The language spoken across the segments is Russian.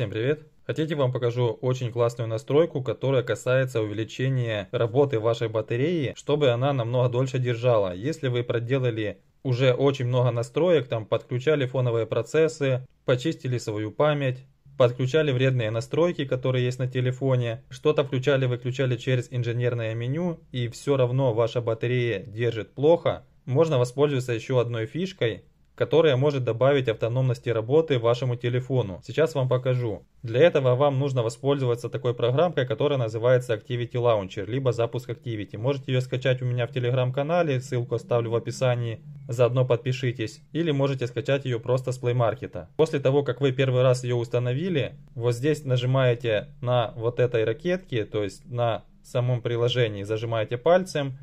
Всем привет! Хотите, вам покажу очень классную настройку, которая касается увеличения работы вашей батареи, чтобы она намного дольше держала. Если вы проделали уже очень много настроек, там подключали фоновые процессы, почистили свою память, подключали вредные настройки, которые есть на телефоне, что-то включали-выключали через инженерное меню, и все равно ваша батарея держит плохо, можно воспользоваться еще одной фишкой, которая может добавить автономности работы вашему телефону. Сейчас вам покажу. Для этого вам нужно воспользоваться такой программкой, которая называется Activity Launcher, либо запуск Activity. Можете ее скачать у меня в телеграм-канале, ссылку оставлю в описании, заодно подпишитесь. Или можете скачать ее просто с Play Market. После того, как вы первый раз ее установили, вот здесь нажимаете на вот этой ракетке, то есть на самом приложении, зажимаете пальцем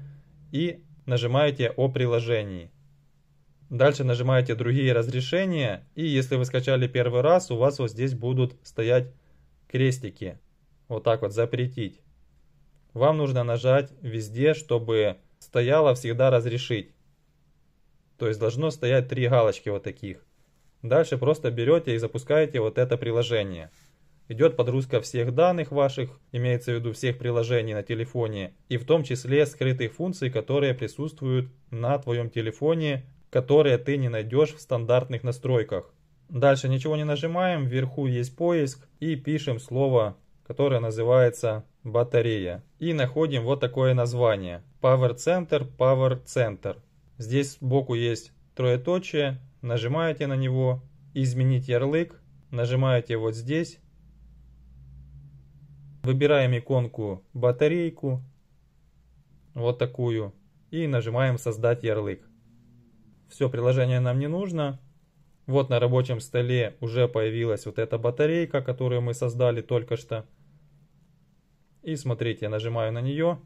и нажимаете о приложении. Дальше нажимаете другие разрешения и если вы скачали первый раз, у вас вот здесь будут стоять крестики. Вот так вот запретить. Вам нужно нажать везде, чтобы стояло всегда разрешить. То есть должно стоять три галочки вот таких. Дальше просто берете и запускаете вот это приложение. Идет подгрузка всех данных ваших, имеется в виду всех приложений на телефоне, и в том числе скрытых функций, которые присутствуют на твоем телефоне которые ты не найдешь в стандартных настройках. Дальше ничего не нажимаем, вверху есть поиск и пишем слово, которое называется батарея. И находим вот такое название. Power Center, Power Center. Здесь сбоку есть троеточие, нажимаете на него, изменить ярлык, нажимаете вот здесь. Выбираем иконку батарейку, вот такую, и нажимаем создать ярлык все приложение нам не нужно. Вот на рабочем столе уже появилась вот эта батарейка, которую мы создали только что. И смотрите, я нажимаю на нее.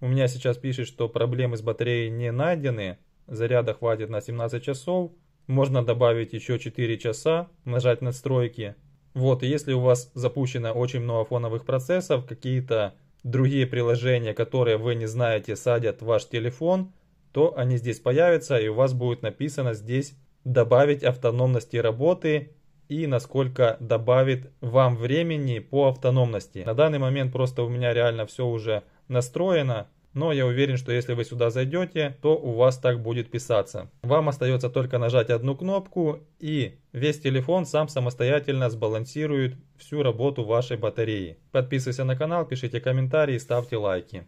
У меня сейчас пишет, что проблемы с батареей не найдены. Заряда хватит на 17 часов. Можно добавить еще 4 часа, нажать настройки. Вот, если у вас запущено очень много фоновых процессов, какие-то другие приложения, которые вы не знаете, садят ваш телефон – то они здесь появятся и у вас будет написано здесь добавить автономности работы и насколько добавит вам времени по автономности. На данный момент просто у меня реально все уже настроено, но я уверен, что если вы сюда зайдете, то у вас так будет писаться. Вам остается только нажать одну кнопку и весь телефон сам самостоятельно сбалансирует всю работу вашей батареи. Подписывайся на канал, пишите комментарии, ставьте лайки.